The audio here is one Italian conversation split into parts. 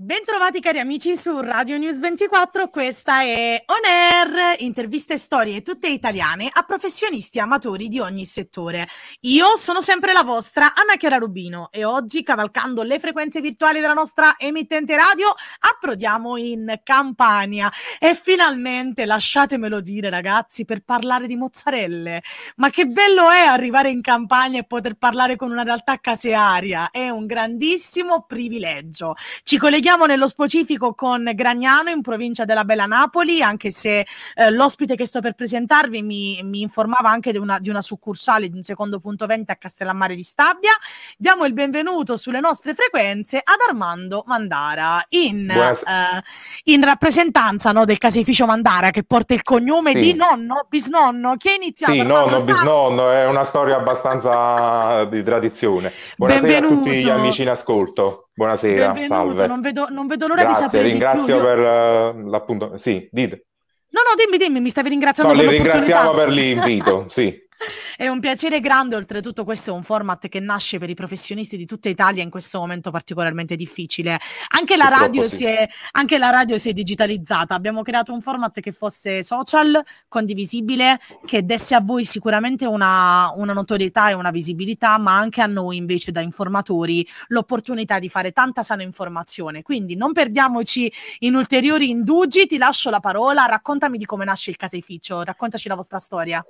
Bentrovati cari amici su Radio News 24, questa è On Air, interviste e storie tutte italiane a professionisti amatori di ogni settore. Io sono sempre la vostra Anna Chiara Rubino e oggi cavalcando le frequenze virtuali della nostra emittente radio approdiamo in Campania e finalmente lasciatemelo dire ragazzi per parlare di mozzarelle. Ma che bello è arrivare in Campania e poter parlare con una realtà casearia, è un grandissimo privilegio. Ci colleghiamo Andiamo nello specifico con Gragnano in provincia della Bella Napoli, anche se eh, l'ospite che sto per presentarvi mi, mi informava anche di una, di una, succursale di un secondo punto vendita a Castellammare di Stabia. Diamo il benvenuto sulle nostre frequenze ad Armando Mandara in, eh, in rappresentanza no, del caseificio Mandara che porta il cognome sì. di nonno, bisnonno, Chi è iniziato. Sì, Armando, nonno, bisnonno, è una storia abbastanza di tradizione. Buonasera Benvenuto. a tutti gli amici in ascolto. Buonasera. Benvenuto, salve. Non, vedo, non vedo l'ora Grazie, di sapere. Ringrazio di per eh, l'appunto. Sì, dite. No, no, dimmi, dimmi, mi stavi ringraziando. No, li ringraziamo per l'invito, sì. È un piacere grande, oltretutto questo è un format che nasce per i professionisti di tutta Italia in questo momento particolarmente difficile. Anche la, radio sì. si, è, anche la radio si è digitalizzata, abbiamo creato un format che fosse social, condivisibile, che desse a voi sicuramente una, una notorietà e una visibilità, ma anche a noi invece da informatori l'opportunità di fare tanta sana informazione. Quindi non perdiamoci in ulteriori indugi, ti lascio la parola, raccontami di come nasce il caseificio, raccontaci la vostra storia.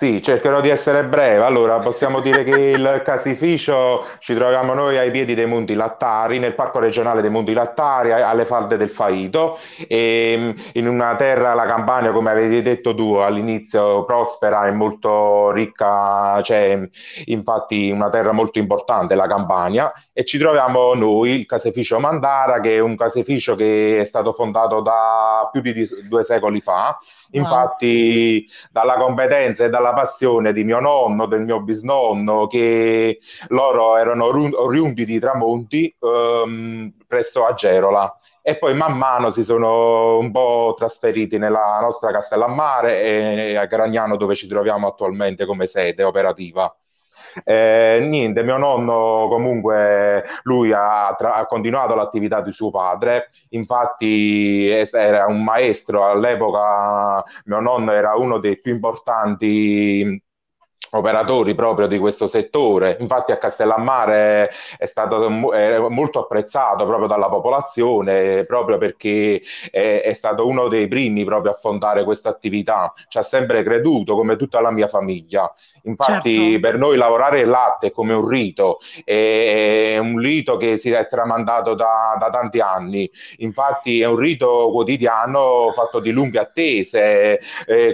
Sì, cercherò di essere breve. Allora, possiamo dire che il casificio ci troviamo noi ai piedi dei Monti Lattari, nel parco regionale dei Monti Lattari, alle falde del Faito, e ehm, in una terra, la Campania, come avevi detto tu all'inizio, prospera e molto ricca, cioè infatti una terra molto importante, la Campania, e ci troviamo noi, il casificio Mandara, che è un caseificio che è stato fondato da più di due secoli fa. Infatti, wow. dalla competenza e dalla la passione di mio nonno, del mio bisnonno, che loro erano oriundi di Tramonti ehm, presso Agerola e poi man mano si sono un po' trasferiti nella nostra Castellammare e a Gragnano dove ci troviamo attualmente come sede operativa. Eh, niente, mio nonno comunque lui ha, tra- ha, continuato l'attività di suo padre, infatti era un maestro all'epoca, mio nonno era uno dei più importanti operatori proprio di questo settore. Infatti a Castellammare è stato è molto apprezzato proprio dalla popolazione, proprio perché è, è stato uno dei primi proprio a fondare questa attività. Ci ha sempre creduto, come tutta la mia famiglia. Infatti certo. per noi lavorare il latte è come un rito, è un rito che si è tramandato da, da tanti anni. Infatti è un rito quotidiano fatto di lunghe attese,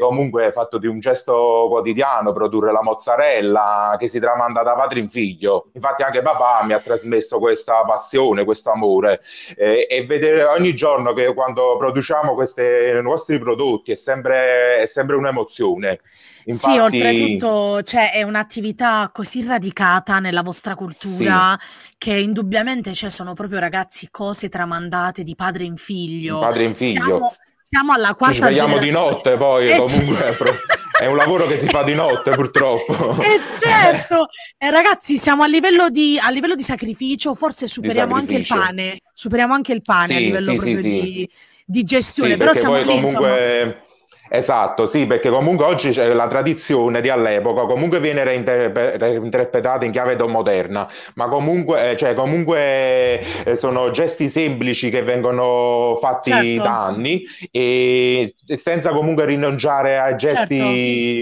comunque fatto di un gesto quotidiano produrre la mozzarella che si tramanda da padre in figlio. Infatti anche papà mi ha trasmesso questa passione, questo amore eh, e vedere ogni giorno che quando produciamo questi nostri prodotti è sempre, è sempre un'emozione. Infatti... Sì, oltretutto cioè, è un'attività così radicata nella vostra cultura sì. che indubbiamente cioè, sono proprio ragazzi cose tramandate di padre in figlio. Padre in figlio. Siamo, siamo alla quarta Ci svegliamo generazione. di notte poi, e eh comunque. Cioè... è un lavoro che si fa di notte purtroppo. E eh, certo, eh, ragazzi siamo a livello, di, a livello, di, sacrificio, forse superiamo sacrificio. anche il pane, superiamo anche il pane sì, a livello sì, proprio sì, di, di, gestione, però siamo lì, comunque... Insomma Esatto, sì, perché comunque oggi c'è la tradizione di all'epoca, comunque viene reinterpretata in chiave moderna, ma comunque, eh, cioè, comunque eh, sono gesti semplici che vengono fatti certo. da anni e senza comunque rinunciare a gesti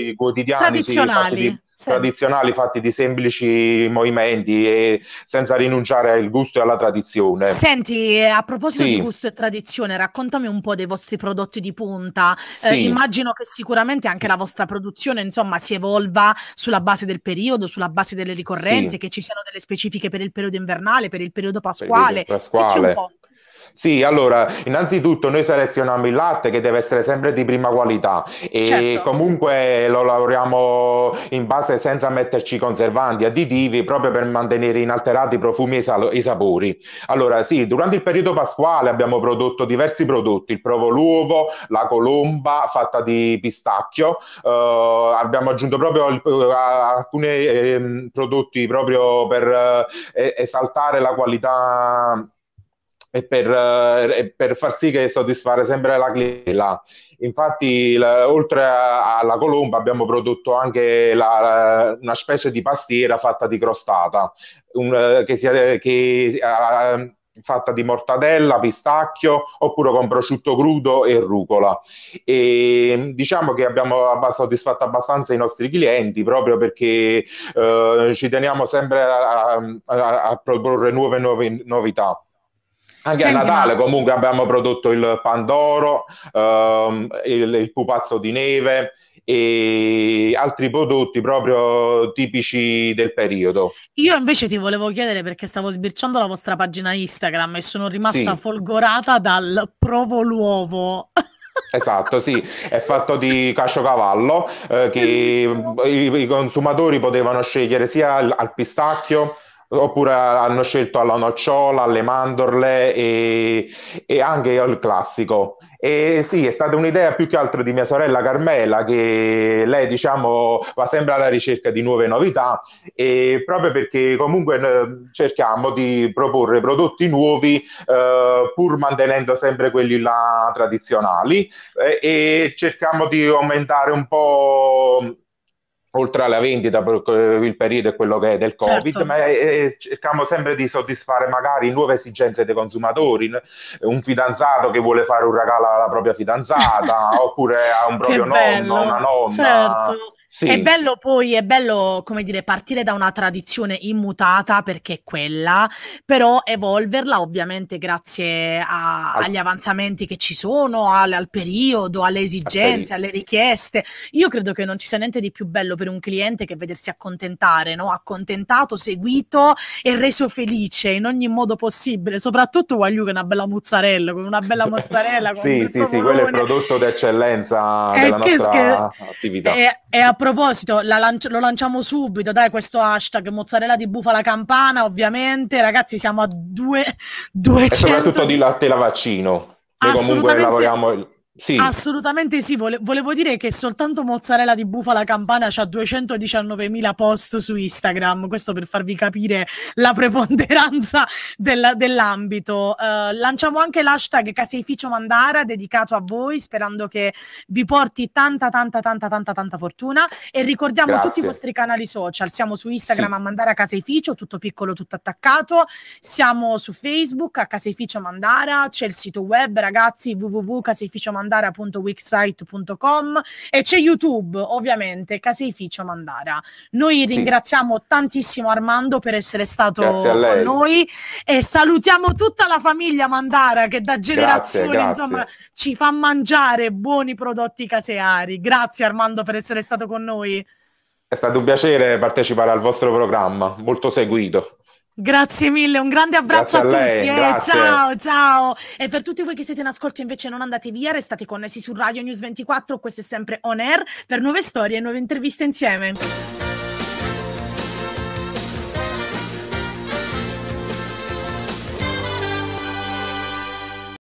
certo. quotidiani. Tradizionali. Sì, sì. tradizionali fatti di semplici movimenti e senza rinunciare al gusto e alla tradizione. Senti, a proposito sì. di gusto e tradizione, raccontami un po' dei vostri prodotti di punta. Eh, sì. Eh, immagino che sicuramente anche la vostra produzione, insomma, si evolva sulla base del periodo, sulla base delle ricorrenze, che ci siano delle specifiche per il periodo invernale, per il periodo pasquale. Periodo pasquale. Sì, allora, innanzitutto noi selezioniamo il latte che deve essere sempre di prima qualità e certo. comunque lo lavoriamo in base senza metterci conservanti, additivi, proprio per mantenere inalterati i profumi e i, sal- i sapori. Allora, sì, durante il periodo pasquale abbiamo prodotto diversi prodotti, il provoluovo, la colomba fatta di pistacchio, eh, abbiamo aggiunto proprio eh, alcuni eh, prodotti proprio per eh, esaltare la qualità e per, eh, per, far sì che soddisfare sempre la clientela. Infatti, la, oltre alla colomba, abbiamo prodotto anche la, una specie di pastiera fatta di crostata, un, eh, che, sia, che uh, fatta di mortadella, pistacchio oppure con prosciutto crudo e rucola. E diciamo che abbiamo abbast- soddisfatto abbastanza i nostri clienti proprio perché eh, ci teniamo sempre a, a, a proporre nuove, nuove novità. Anche Senti, a Natale ma... comunque abbiamo prodotto il Pandoro, ehm, il, il pupazzo di neve, e altri prodotti proprio tipici del periodo. Io invece ti volevo chiedere perché stavo sbirciando la vostra pagina Instagram e sono rimasta sì. folgorata dal provo l'uovo. Esatto, sì, è fatto di caciocavallo eh, che i, i, consumatori potevano scegliere sia al, al pistacchio Oppure hanno scelto alla nocciola, alle mandorle e, e anche il classico. E sì, è stata un'idea più che altro di mia sorella Carmela, che lei diciamo va sempre alla ricerca di nuove novità, e proprio perché comunque eh, cerchiamo di proporre prodotti nuovi eh, pur mantenendo sempre quelli là tradizionali eh, e cerchiamo di aumentare un po' oltre alla vendita per il periodo e quello che è del Covid, certo. ma eh, eh cerchiamo sempre di soddisfare magari nuove esigenze dei consumatori, un fidanzato che vuole fare un regalo alla propria fidanzata, oppure a un proprio nonno, una nonna. Certo sì. È bello poi, è bello, come dire, partire da una tradizione immutata perché è quella, però evolverla ovviamente grazie a, al... agli avanzamenti che ci sono, al, al periodo, alle esigenze, al peri... alle richieste. Io credo che non ci sia niente di più bello per un cliente che vedersi accontentare, no? accontentato, seguito e reso felice in ogni modo possibile, soprattutto voglio che una bella mozzarella, con una bella mozzarella. sì, sì, sì, quello è il prodotto d'eccellenza eh, della nostra scher- attività. È, è proposito, la lanci- lo lanciamo subito, dai, questo hashtag mozzarella di bufala campana, ovviamente, ragazzi, siamo a due, 200... E soprattutto di latte la vaccino. Noi comunque lavoriamo sì. Assolutamente sì, Vole- volevo dire che soltanto Mozzarella di Bufala Campana ha 219.000 post su Instagram, questo per farvi capire la preponderanza della- dell'ambito. Uh, lanciamo anche l'hashtag Caseificio Mandara dedicato a voi, sperando che vi porti tanta, tanta, tanta, tanta, tanta fortuna e ricordiamo Grazie. tutti i vostri canali social, siamo su Instagram sì. a Mandara Caseificio, tutto piccolo, tutto attaccato, siamo su Facebook a Caseificio Mandara, c'è il sito web ragazzi www.caseificio Mandara Mandara wixsite.com e c'è YouTube, ovviamente, Caseificio Mandara. Noi sì. ringraziamo tantissimo Armando per essere stato con noi e salutiamo tutta la famiglia Mandara che da generazioni grazie, grazie. insomma ci fa mangiare buoni prodotti caseari. Grazie Armando per essere stato con noi. È stato un piacere partecipare al vostro programma, molto seguito. Grazie mille, un grande abbraccio Grazie a, a tutti. Eh. Ciao, ciao. E per tutti voi che siete in ascolto invece non andate via, restate connessi su Radio News 24, questo è sempre On Air per nuove storie e nuove interviste insieme.